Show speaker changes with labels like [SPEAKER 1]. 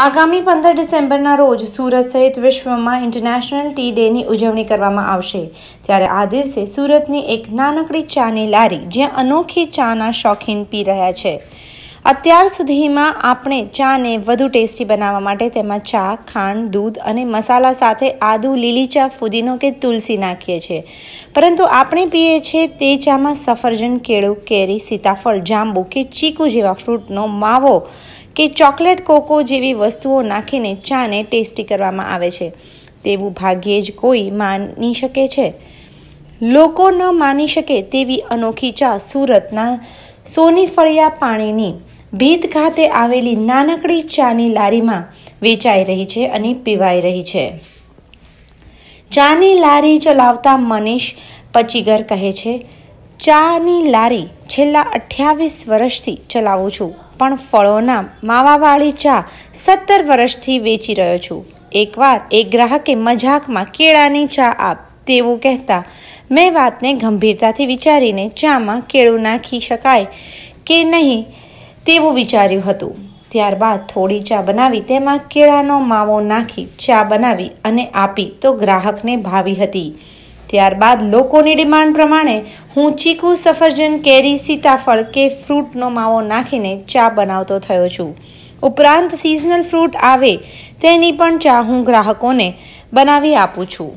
[SPEAKER 1] આગામી પંદર ડિસેમ્બરના રોજ સુરત સહિત વિશ્વમાં ઇન્ટરનેશનલ ટી ડેની ઉજવણી કરવામાં આવશે ત્યારે આ દિવસે સુરતની એક નાનકડી ચાની લારી જ્યાં અનોખી ચાના શોખીન પી રહ્યા છે અત્યાર સુધીમાં આપણે ચાને વધુ ટેસ્ટી બનાવવા માટે તેમાં ચા ખાંડ દૂધ અને મસાલા સાથે આદુ લીલી ચા ફુદીનો કે તુલસી નાખીએ છીએ પરંતુ આપણે પીએ છીએ તે ચામાં સફરજન કેળું કેરી સીતાફળ જાંબુ કે ચીકુ જેવા ફ્રૂટનો માવો કે ચોકલેટ કોકો જેવી વસ્તુઓ નાખીને ચાને ટેસ્ટી કરવામાં આવે છે તેવું ભાગ્યે જ કોઈ માની શકે છે લોકો ન માની શકે તેવી અનોખી ચા સુરતના સોની ફળિયા પાણીની ભીત ખાતે આવેલી નાનકડી ચાની લારીમાં વેચાઈ રહી છે અને પીવાઈ રહી છે ચાની લારી ચલાવતા મનીષ પચીગર કહે છે ચાની લારી છેલ્લા અઠ્યાવીસ વર્ષથી ચલાવું છું પણ ફળોના માવાવાળી ચા સત્તર વર્ષથી વેચી રહ્યો છું એકવાર એક ગ્રાહકે મજાકમાં કેળાની ચા આપ તેવું કહેતા મેં વાતને ગંભીરતાથી વિચારીને ચામાં કેળું નાખી શકાય કે નહીં તેવું વિચાર્યું હતું ત્યારબાદ થોડી ચા બનાવી તેમાં કેળાનો માવો નાખી ચા બનાવી અને આપી તો ગ્રાહકને ભાવી હતી ત્યારબાદ લોકોની ડિમાન્ડ પ્રમાણે હું ચીકુ સફરજન કેરી સીતાફળ કે ફ્રૂટનો માવો નાખીને ચા બનાવતો થયો છું ઉપરાંત સિઝનલ ફ્રૂટ આવે તેની પણ ચા હું ગ્રાહકોને બનાવી આપું છું